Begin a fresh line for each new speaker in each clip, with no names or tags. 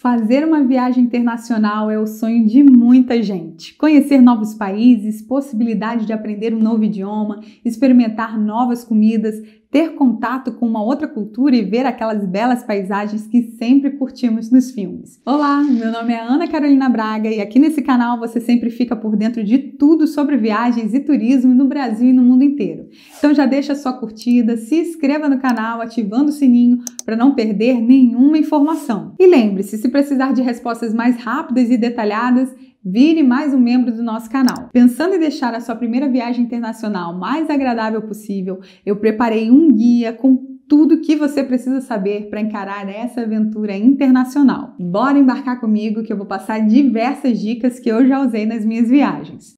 Fazer uma viagem internacional é o sonho de muita gente. Conhecer novos países, possibilidade de aprender um novo idioma, experimentar novas comidas, ter contato com uma outra cultura e ver aquelas belas paisagens que sempre curtimos nos filmes. Olá, meu nome é Ana Carolina Braga e aqui nesse canal você sempre fica por dentro de tudo sobre viagens e turismo no Brasil e no mundo inteiro. Então já deixa sua curtida, se inscreva no canal ativando o sininho para não perder nenhuma informação. E lembre-se, se precisar de respostas mais rápidas e detalhadas, vire mais um membro do nosso canal. Pensando em deixar a sua primeira viagem internacional mais agradável possível, eu preparei um guia com tudo o que você precisa saber para encarar essa aventura internacional. Bora embarcar comigo que eu vou passar diversas dicas que eu já usei nas minhas viagens.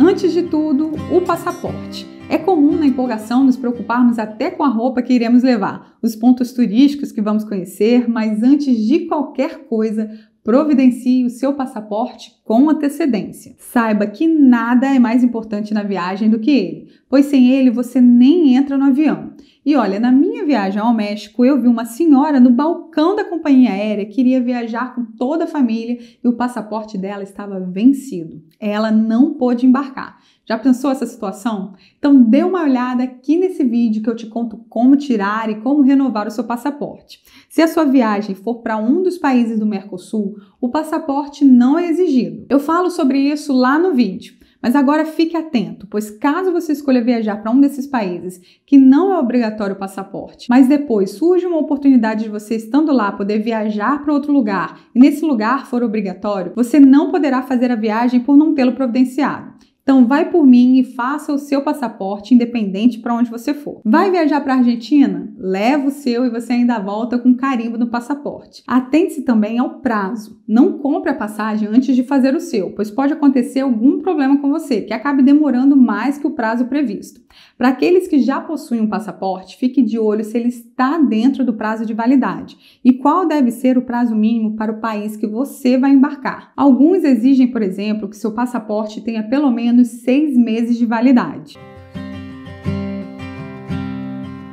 Antes de tudo, o passaporte. É comum na empolgação nos preocuparmos até com a roupa que iremos levar, os pontos turísticos que vamos conhecer, mas antes de qualquer coisa, providencie o seu passaporte com antecedência. Saiba que nada é mais importante na viagem do que ele pois sem ele você nem entra no avião. E olha, na minha viagem ao México, eu vi uma senhora no balcão da companhia aérea que iria viajar com toda a família e o passaporte dela estava vencido. Ela não pôde embarcar. Já pensou essa situação? Então dê uma olhada aqui nesse vídeo que eu te conto como tirar e como renovar o seu passaporte. Se a sua viagem for para um dos países do Mercosul, o passaporte não é exigido. Eu falo sobre isso lá no vídeo. Mas agora fique atento, pois caso você escolha viajar para um desses países que não é obrigatório o passaporte, mas depois surge uma oportunidade de você estando lá poder viajar para outro lugar e nesse lugar for obrigatório, você não poderá fazer a viagem por não tê-lo providenciado. Então vai por mim e faça o seu passaporte independente para onde você for. Vai viajar para a Argentina? Leva o seu e você ainda volta com carimbo no passaporte. Atente-se também ao prazo. Não compre a passagem antes de fazer o seu, pois pode acontecer algum problema com você que acabe demorando mais que o prazo previsto. Para aqueles que já possuem um passaporte, fique de olho se ele está dentro do prazo de validade e qual deve ser o prazo mínimo para o país que você vai embarcar. Alguns exigem, por exemplo, que seu passaporte tenha pelo menos menos seis meses de validade.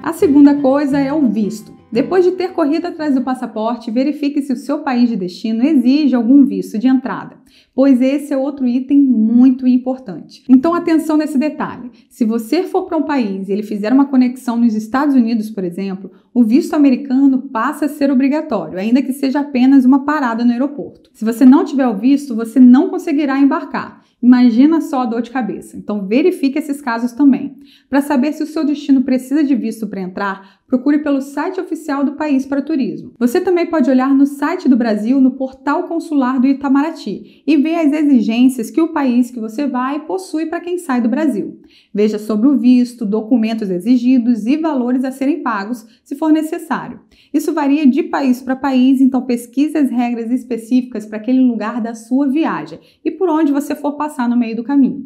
A segunda coisa é o visto. Depois de ter corrido atrás do passaporte, verifique se o seu país de destino exige algum visto de entrada. Pois esse é outro item muito importante. Então atenção nesse detalhe. Se você for para um país e ele fizer uma conexão nos Estados Unidos, por exemplo, o visto americano passa a ser obrigatório, ainda que seja apenas uma parada no aeroporto. Se você não tiver o visto, você não conseguirá embarcar. Imagina só a dor de cabeça. Então verifique esses casos também. Para saber se o seu destino precisa de visto para entrar, procure pelo site oficial do país para turismo. Você também pode olhar no site do Brasil no portal consular do Itamaraty e ver as exigências que o país que você vai possui para quem sai do Brasil. Veja sobre o visto, documentos exigidos e valores a serem pagos, se for necessário. Isso varia de país para país, então pesquise as regras específicas para aquele lugar da sua viagem e por onde você for passar no meio do caminho.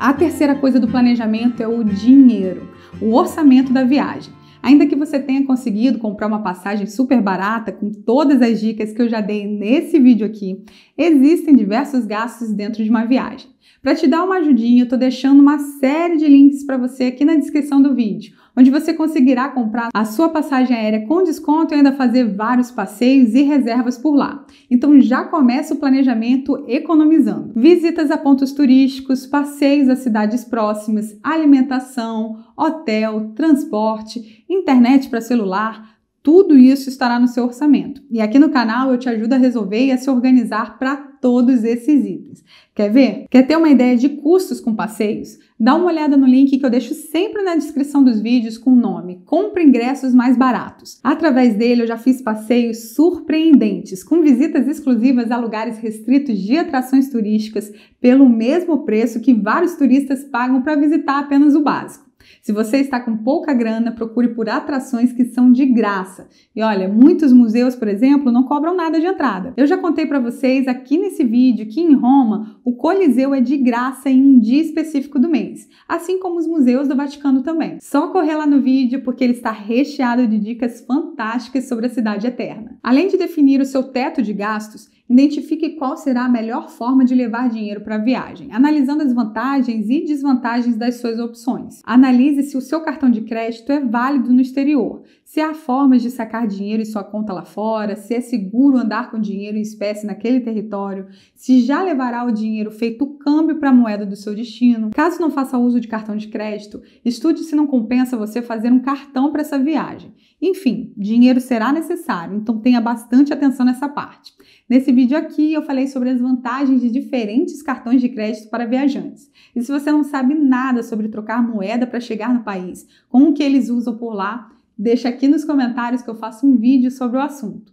A terceira coisa do planejamento é o dinheiro, o orçamento da viagem. Ainda que você tenha conseguido comprar uma passagem super barata com todas as dicas que eu já dei nesse vídeo aqui, existem diversos gastos dentro de uma viagem. Para te dar uma ajudinha, eu estou deixando uma série de links para você aqui na descrição do vídeo onde você conseguirá comprar a sua passagem aérea com desconto e ainda fazer vários passeios e reservas por lá. Então já começa o planejamento economizando. Visitas a pontos turísticos, passeios a cidades próximas, alimentação, hotel, transporte, internet para celular, tudo isso estará no seu orçamento. E aqui no canal eu te ajudo a resolver e a se organizar para todos esses itens. Quer ver? Quer ter uma ideia de custos com passeios? Dá uma olhada no link que eu deixo sempre na descrição dos vídeos com o nome Compre Ingressos Mais Baratos. Através dele eu já fiz passeios surpreendentes, com visitas exclusivas a lugares restritos de atrações turísticas pelo mesmo preço que vários turistas pagam para visitar apenas o básico. Se você está com pouca grana, procure por atrações que são de graça. E olha, muitos museus, por exemplo, não cobram nada de entrada. Eu já contei para vocês aqui nesse vídeo que em Roma o Coliseu é de graça em um dia específico do mês, assim como os museus do Vaticano também. Só correr lá no vídeo porque ele está recheado de dicas fantásticas sobre a cidade eterna. Além de definir o seu teto de gastos, Identifique qual será a melhor forma de levar dinheiro para a viagem, analisando as vantagens e desvantagens das suas opções. Analise se o seu cartão de crédito é válido no exterior, se há formas de sacar dinheiro em sua conta lá fora, se é seguro andar com dinheiro em espécie naquele território, se já levará o dinheiro feito câmbio para a moeda do seu destino. Caso não faça uso de cartão de crédito, estude se não compensa você fazer um cartão para essa viagem. Enfim, dinheiro será necessário, então tenha bastante atenção nessa parte. Nesse vídeo aqui eu falei sobre as vantagens de diferentes cartões de crédito para viajantes. E se você não sabe nada sobre trocar moeda para chegar no país, como que eles usam por lá, Deixa aqui nos comentários que eu faço um vídeo sobre o assunto.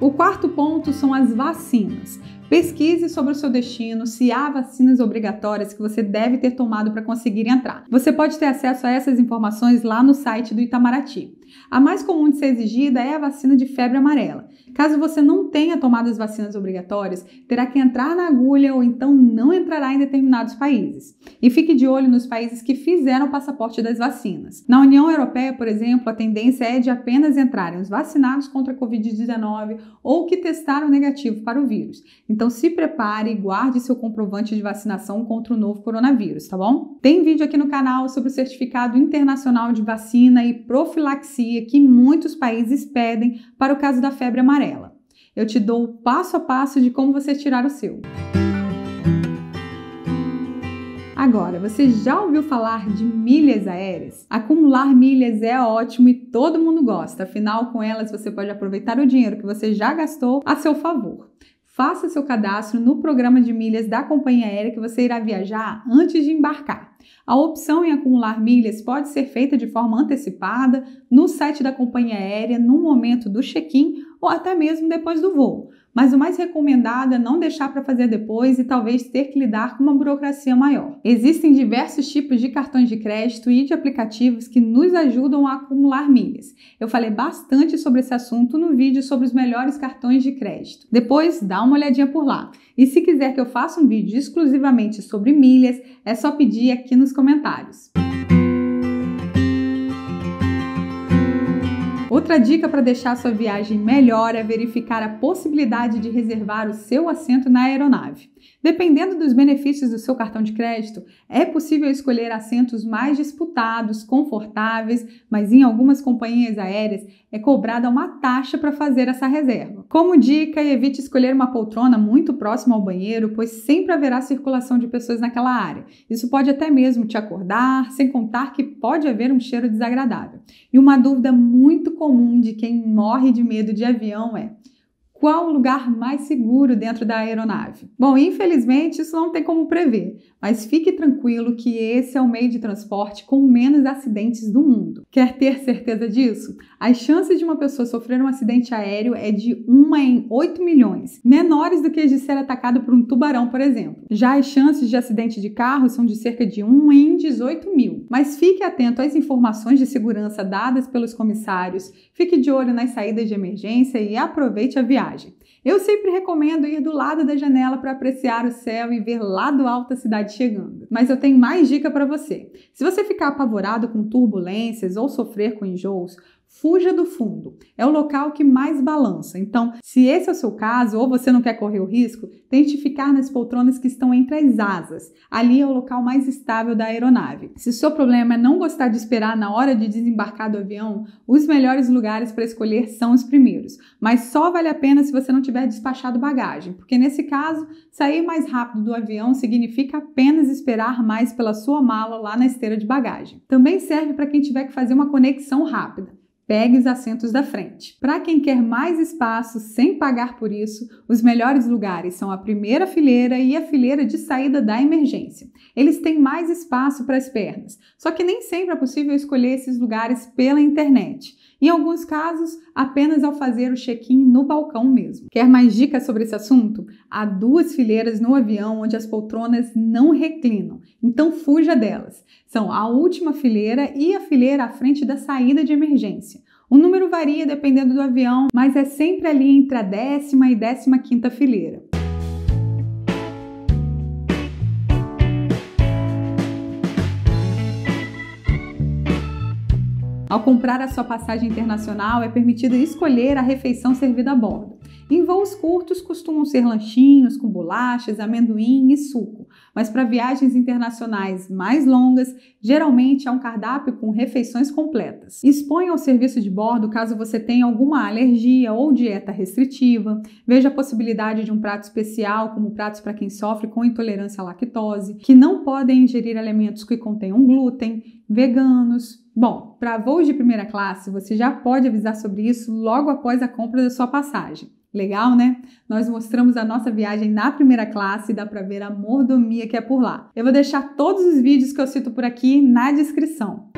O quarto ponto são as vacinas. Pesquise sobre o seu destino, se há vacinas obrigatórias que você deve ter tomado para conseguir entrar. Você pode ter acesso a essas informações lá no site do Itamaraty. A mais comum de ser exigida é a vacina de febre amarela. Caso você não tenha tomado as vacinas obrigatórias, terá que entrar na agulha ou então não entrará em determinados países. E fique de olho nos países que fizeram o passaporte das vacinas. Na União Europeia, por exemplo, a tendência é de apenas entrarem os vacinados contra a Covid-19 ou que testaram negativo para o vírus. Então se prepare e guarde seu comprovante de vacinação contra o novo coronavírus, tá bom? Tem vídeo aqui no canal sobre o certificado internacional de vacina e profilaxia que muitos países pedem para o caso da febre amarela. Eu te dou o passo a passo de como você tirar o seu. Agora, você já ouviu falar de milhas aéreas? Acumular milhas é ótimo e todo mundo gosta, afinal, com elas você pode aproveitar o dinheiro que você já gastou a seu favor. Faça seu cadastro no programa de milhas da companhia aérea que você irá viajar antes de embarcar. A opção em acumular milhas pode ser feita de forma antecipada no site da companhia aérea no momento do check-in ou até mesmo depois do voo. Mas o mais recomendado é não deixar para fazer depois e talvez ter que lidar com uma burocracia maior. Existem diversos tipos de cartões de crédito e de aplicativos que nos ajudam a acumular milhas. Eu falei bastante sobre esse assunto no vídeo sobre os melhores cartões de crédito. Depois dá uma olhadinha por lá. E se quiser que eu faça um vídeo exclusivamente sobre milhas, é só pedir aqui nos comentários. Outra dica para deixar sua viagem melhor é verificar a possibilidade de reservar o seu assento na aeronave. Dependendo dos benefícios do seu cartão de crédito, é possível escolher assentos mais disputados, confortáveis, mas em algumas companhias aéreas é cobrada uma taxa para fazer essa reserva. Como dica, evite escolher uma poltrona muito próxima ao banheiro, pois sempre haverá circulação de pessoas naquela área. Isso pode até mesmo te acordar, sem contar que pode haver um cheiro desagradável. E uma dúvida muito comum de quem morre de medo de avião é: qual o lugar mais seguro dentro da aeronave? Bom, infelizmente isso não tem como prever, mas fique tranquilo que esse é o meio de transporte com menos acidentes do mundo. Quer ter certeza disso? As chances de uma pessoa sofrer um acidente aéreo é de 1 em 8 milhões, menores do que as de ser atacado por um tubarão, por exemplo. Já as chances de acidente de carro são de cerca de 1 em 18 mil. Mas fique atento às informações de segurança dadas pelos comissários, fique de olho nas saídas de emergência e aproveite a viagem viagem. Eu sempre recomendo ir do lado da janela para apreciar o céu e ver lá do alto a cidade chegando. Mas eu tenho mais dica para você. Se você ficar apavorado com turbulências ou sofrer com enjoos, Fuja do fundo. É o local que mais balança. Então, se esse é o seu caso ou você não quer correr o risco, tente ficar nas poltronas que estão entre as asas. Ali é o local mais estável da aeronave. Se o seu problema é não gostar de esperar na hora de desembarcar do avião, os melhores lugares para escolher são os primeiros. Mas só vale a pena se você não tiver despachado bagagem, porque nesse caso, sair mais rápido do avião significa apenas esperar mais pela sua mala lá na esteira de bagagem. Também serve para quem tiver que fazer uma conexão rápida pegue os assentos da frente. Para quem quer mais espaço sem pagar por isso, os melhores lugares são a primeira fileira e a fileira de saída da emergência. Eles têm mais espaço para as pernas, só que nem sempre é possível escolher esses lugares pela internet. Em alguns casos, apenas ao fazer o check-in no balcão mesmo. Quer mais dicas sobre esse assunto? Há duas fileiras no avião onde as poltronas não reclinam, então fuja delas. São a última fileira e a fileira à frente da saída de emergência. O número varia dependendo do avião, mas é sempre ali entre a décima e décima quinta fileira. Ao comprar a sua passagem internacional, é permitido escolher a refeição servida a bordo. Em voos curtos, costumam ser lanchinhos com bolachas, amendoim e suco mas para viagens internacionais mais longas, geralmente é um cardápio com refeições completas. Exponha ao serviço de bordo caso você tenha alguma alergia ou dieta restritiva. Veja a possibilidade de um prato especial, como pratos para quem sofre com intolerância à lactose, que não podem ingerir alimentos que contenham glúten, veganos, Bom, para voos de primeira classe, você já pode avisar sobre isso logo após a compra da sua passagem. Legal, né? Nós mostramos a nossa viagem na primeira classe e dá para ver a mordomia que é por lá. Eu vou deixar todos os vídeos que eu cito por aqui na descrição.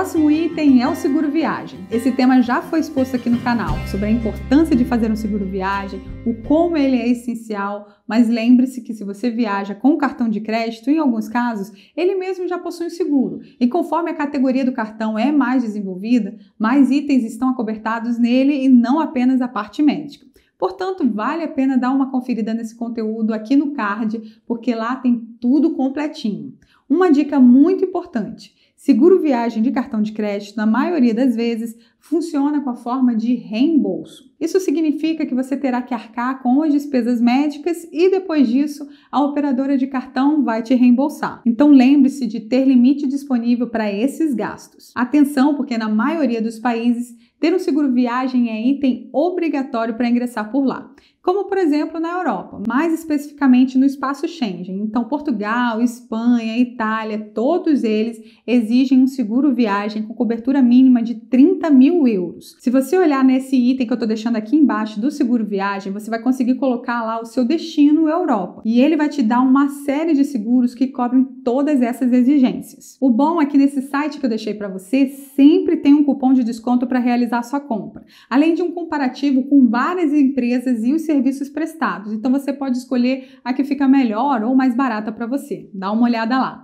próximo item é o seguro viagem. Esse tema já foi exposto aqui no canal sobre a importância de fazer um seguro viagem, o como ele é essencial, mas lembre-se que se você viaja com cartão de crédito, em alguns casos, ele mesmo já possui um seguro. E conforme a categoria do cartão é mais desenvolvida, mais itens estão acobertados nele e não apenas a parte médica. Portanto, vale a pena dar uma conferida nesse conteúdo aqui no card, porque lá tem tudo completinho. Uma dica muito importante: Seguro viagem de cartão de crédito, na maioria das vezes, funciona com a forma de reembolso. Isso significa que você terá que arcar com as despesas médicas e depois disso a operadora de cartão vai te reembolsar. Então lembre-se de ter limite disponível para esses gastos. Atenção, porque na maioria dos países ter um seguro viagem é item obrigatório para ingressar por lá, como por exemplo na Europa, mais especificamente no espaço Schengen. Então, Portugal, Espanha, Itália, todos eles exigem um seguro viagem com cobertura mínima de 30 mil mil euros. Se você olhar nesse item que eu estou deixando aqui embaixo do seguro viagem, você vai conseguir colocar lá o seu destino Europa e ele vai te dar uma série de seguros que cobrem todas essas exigências. O bom é que nesse site que eu deixei para você sempre tem um cupom de desconto para realizar sua compra, além de um comparativo com várias empresas e os serviços prestados. Então você pode escolher a que fica melhor ou mais barata para você. Dá uma olhada lá.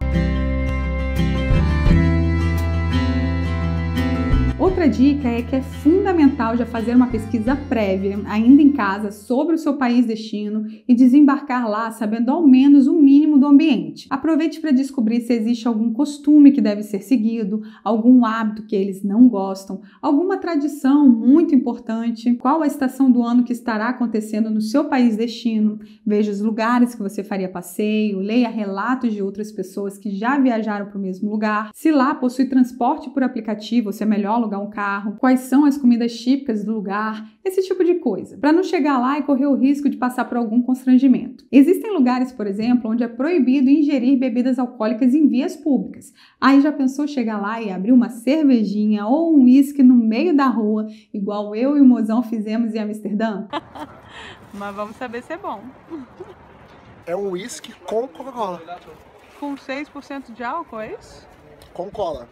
outra dica é que é fundamental já fazer uma pesquisa prévia, ainda em casa, sobre o seu país destino e desembarcar lá sabendo ao menos o mínimo do ambiente. Aproveite para descobrir se existe algum costume que deve ser seguido, algum hábito que eles não gostam, alguma tradição muito importante, qual a estação do ano que estará acontecendo no seu país destino. Veja os lugares que você faria passeio, leia relatos de outras pessoas que já viajaram para o mesmo lugar, se lá possui transporte por aplicativo, se é melhor alugar um carro, quais são as comidas típicas do lugar, esse tipo de coisa, para não chegar lá e correr o risco de passar por algum constrangimento. Existem lugares, por exemplo, onde é proibido ingerir bebidas alcoólicas em vias públicas. Aí já pensou chegar lá e abrir uma cervejinha ou um uísque no meio da rua, igual eu e o Mozão fizemos em Amsterdã? Mas vamos saber se é bom. é um uísque com Coca-Cola. Com 6% de álcool, é isso? Com cola.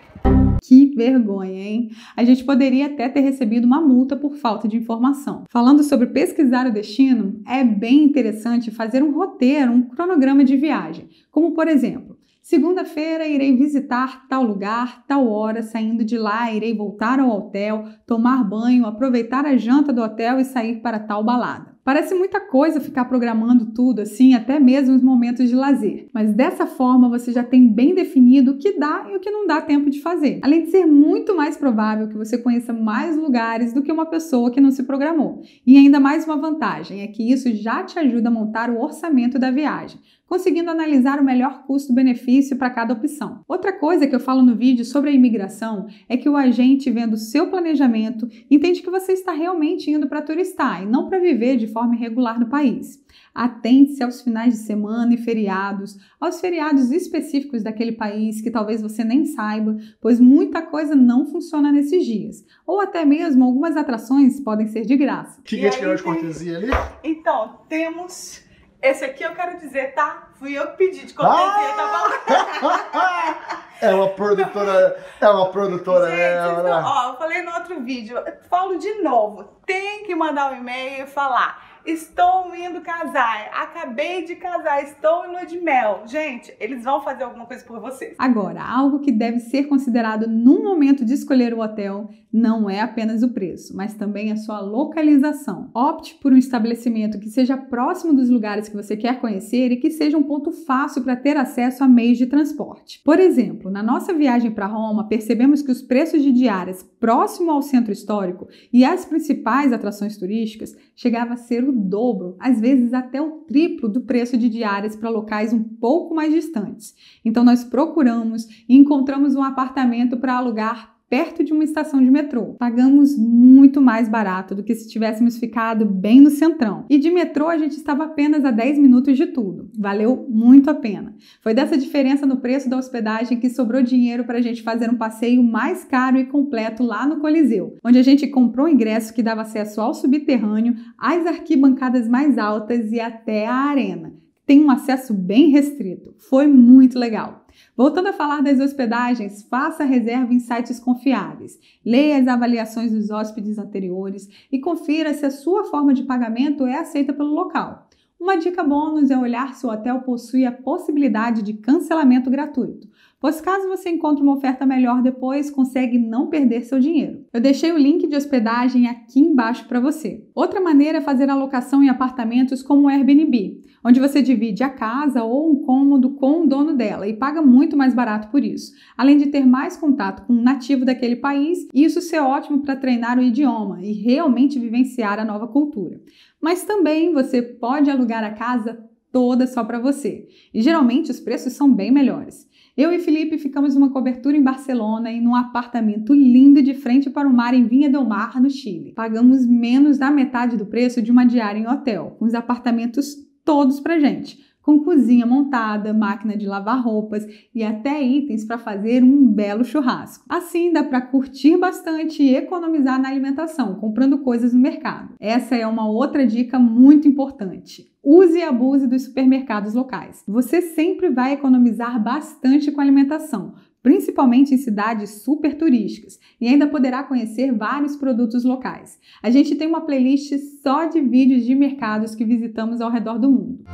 Que vergonha, hein? A gente poderia até ter recebido uma multa por falta de informação. Falando sobre pesquisar o destino, é bem interessante fazer um roteiro, um cronograma de viagem, como por exemplo, Segunda-feira irei visitar tal lugar, tal hora, saindo de lá irei voltar ao hotel, tomar banho, aproveitar a janta do hotel e sair para tal balada. Parece muita coisa ficar programando tudo assim, até mesmo os momentos de lazer, mas dessa forma você já tem bem definido o que dá e o que não dá tempo de fazer. Além de ser muito mais provável que você conheça mais lugares do que uma pessoa que não se programou. E ainda mais uma vantagem é que isso já te ajuda a montar o orçamento da viagem conseguindo analisar o melhor custo-benefício para cada opção. Outra coisa que eu falo no vídeo sobre a imigração é que o agente, vendo o seu planejamento, entende que você está realmente indo para turistar e não para viver de forma irregular no país. Atente-se aos finais de semana e feriados, aos feriados específicos daquele país que talvez você nem saiba, pois muita coisa não funciona nesses dias. Ou até mesmo algumas atrações podem ser de graça. Que aí, de cortesia ali? Então, temos esse aqui eu quero dizer, tá? Fui eu que pedi de qualquer ah! tá bom? É uma produtora, é uma produtora, Gente, Então, ó, eu falei no outro vídeo, falo de novo, tem que mandar um e-mail e falar. Estou indo casar, acabei de casar, estou em lua de mel. Gente, eles vão fazer alguma coisa por vocês. Agora, algo que deve ser considerado no momento de escolher o hotel não é apenas o preço, mas também a sua localização. Opte por um estabelecimento que seja próximo dos lugares que você quer conhecer e que seja um ponto fácil para ter acesso a meios de transporte. Por exemplo, na nossa viagem para Roma, percebemos que os preços de diárias próximo ao centro histórico e às principais atrações turísticas chegava a ser o dobro, às vezes até o triplo do preço de diárias para locais um pouco mais distantes. Então nós procuramos e encontramos um apartamento para alugar perto de uma estação de metrô. Pagamos muito mais barato do que se tivéssemos ficado bem no centrão. E de metrô a gente estava apenas a 10 minutos de tudo. Valeu muito a pena. Foi dessa diferença no preço da hospedagem que sobrou dinheiro para a gente fazer um passeio mais caro e completo lá no Coliseu, onde a gente comprou um ingresso que dava acesso ao subterrâneo, às arquibancadas mais altas e até à arena. Tem um acesso bem restrito. Foi muito legal. Voltando a falar das hospedagens, faça reserva em sites confiáveis, leia as avaliações dos hóspedes anteriores e confira se a sua forma de pagamento é aceita pelo local. Uma dica bônus é olhar se o hotel possui a possibilidade de cancelamento gratuito pois caso você encontre uma oferta melhor depois, consegue não perder seu dinheiro. Eu deixei o link de hospedagem aqui embaixo para você. Outra maneira é fazer alocação em apartamentos como o Airbnb, onde você divide a casa ou um cômodo com o dono dela e paga muito mais barato por isso. Além de ter mais contato com um nativo daquele país, isso ser ótimo para treinar o idioma e realmente vivenciar a nova cultura. Mas também você pode alugar a casa toda só para você. E geralmente os preços são bem melhores. Eu e Felipe ficamos numa cobertura em Barcelona, em um apartamento lindo de frente para o mar em Vinha del Mar, no Chile. Pagamos menos da metade do preço de uma diária em hotel, com os apartamentos todos pra gente com cozinha montada, máquina de lavar roupas e até itens para fazer um belo churrasco. Assim, dá para curtir bastante e economizar na alimentação, comprando coisas no mercado. Essa é uma outra dica muito importante. Use e abuse dos supermercados locais. Você sempre vai economizar bastante com alimentação, principalmente em cidades super turísticas, e ainda poderá conhecer vários produtos locais. A gente tem uma playlist só de vídeos de mercados que visitamos ao redor do mundo.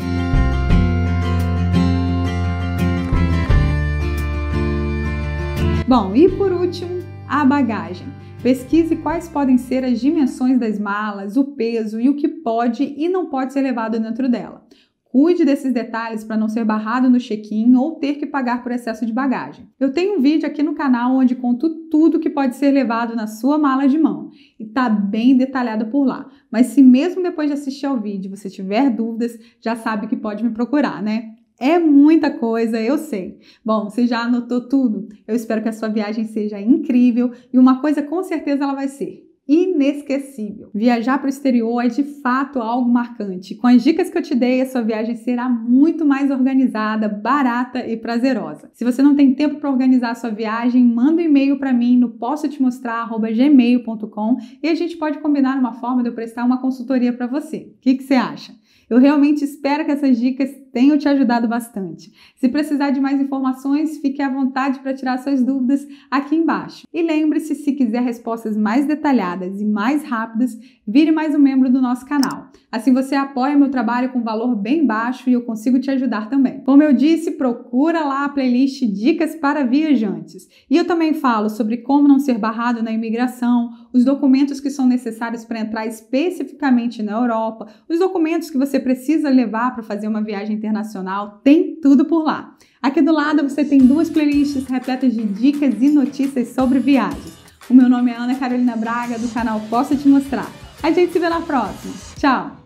Bom, e por último, a bagagem. Pesquise quais podem ser as dimensões das malas, o peso e o que pode e não pode ser levado dentro dela. Cuide desses detalhes para não ser barrado no check-in ou ter que pagar por excesso de bagagem. Eu tenho um vídeo aqui no canal onde conto tudo que pode ser levado na sua mala de mão e tá bem detalhado por lá. Mas se mesmo depois de assistir ao vídeo você tiver dúvidas, já sabe que pode me procurar, né? É muita coisa, eu sei. Bom, você já anotou tudo? Eu espero que a sua viagem seja incrível e uma coisa com certeza ela vai ser inesquecível. Viajar para o exterior é de fato algo marcante. Com as dicas que eu te dei, a sua viagem será muito mais organizada, barata e prazerosa. Se você não tem tempo para organizar a sua viagem, manda um e-mail para mim no posso te e a gente pode combinar uma forma de eu prestar uma consultoria para você. O que, que você acha? Eu realmente espero que essas dicas tenho te ajudado bastante. Se precisar de mais informações, fique à vontade para tirar suas dúvidas aqui embaixo. E lembre-se, se quiser respostas mais detalhadas e mais rápidas, vire mais um membro do nosso canal. Assim você apoia meu trabalho com valor bem baixo e eu consigo te ajudar também. Como eu disse, procura lá a playlist Dicas para Viajantes. E eu também falo sobre como não ser barrado na imigração, os documentos que são necessários para entrar especificamente na Europa, os documentos que você precisa levar para fazer uma viagem internacional, tem tudo por lá. Aqui do lado você tem duas playlists repletas de dicas e notícias sobre viagens. O meu nome é Ana Carolina Braga, do canal Posso Te Mostrar. A gente se vê na próxima. Tchau!